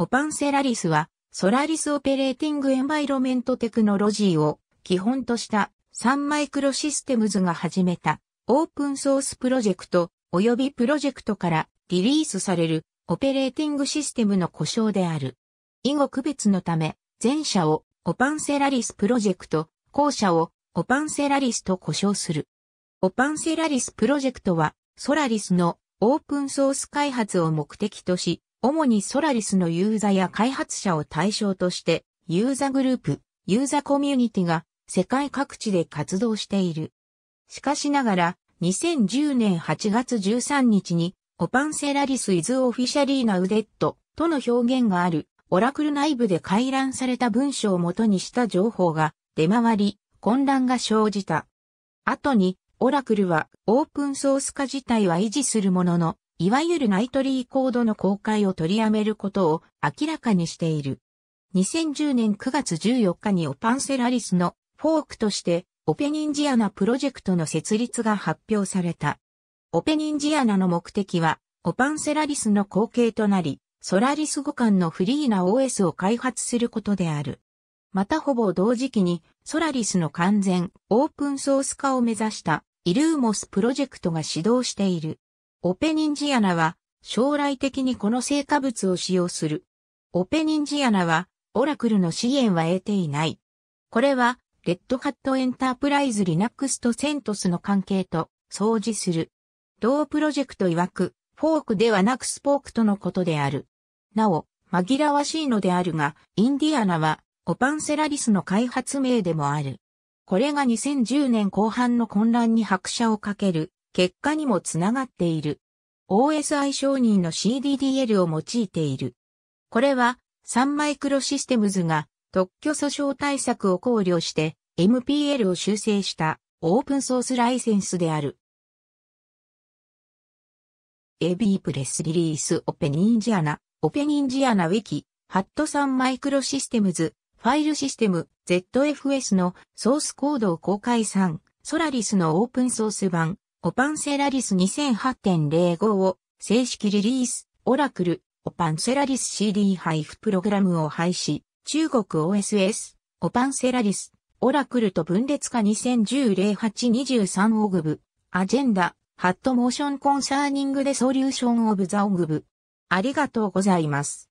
オパンセラリスは、ソラリスオペレーティングエンバイロメントテクノロジーを基本としたサンマイクロシステムズが始めたオープンソースプロジェクト及びプロジェクトからリリースされるオペレーティングシステムの故障である。以後区別のため、前者をオパンセラリスプロジェクト、後者をオパンセラリスと呼称する。オパンセラリスプロジェクトはソラリスのオープンソース開発を目的とし、主にソラリスのユーザーや開発者を対象として、ユーザグループ、ユーザコミュニティが世界各地で活動している。しかしながら、2010年8月13日に、オパンセラリスイズオフィシャリーナウデットとの表現がある、オラクル内部で回覧された文章を元にした情報が出回り、混乱が生じた。後に、オラクルはオープンソース化自体は維持するものの、いわゆるナイトリーコードの公開を取りやめることを明らかにしている。2010年9月14日にオパンセラリスのフォークとしてオペニンジアナプロジェクトの設立が発表された。オペニンジアナの目的はオパンセラリスの後継となり、ソラリス互換のフリーな OS を開発することである。またほぼ同時期にソラリスの完全オープンソース化を目指したイルーモスプロジェクトが始動している。オペニンジアナは将来的にこの成果物を使用する。オペニンジアナはオラクルの支援は得ていない。これはレッドハットエンタープライズリナックスとセントスの関係と相似する。同プロジェクト曰く、フォークではなくスポークとのことである。なお、紛らわしいのであるが、インディアナはオパンセラリスの開発名でもある。これが2010年後半の混乱に拍車をかける結果にもつながっている。OSI 承認の CDDL を用いている。これは、サンマイクロシステムズが特許訴訟対策を考慮して MPL を修正したオープンソースライセンスである。AB プレスリリースオペニンジアナ、オペニンジアナウィキ、ハットサンマイクロシステムズ、ファイルシステム、ZFS のソースコードを公開3、ソラリスのオープンソース版、オパンセラリス2008.05を正式リリース、オラクル、オパンセラリス CD 配布プログラムを廃止、中国 OSS、オパンセラリス、オラクルと分裂化2010-08-23オグブ、アジェンダ、ハットモーションコンサーニングでソリューションオブザオグブ。ありがとうございます。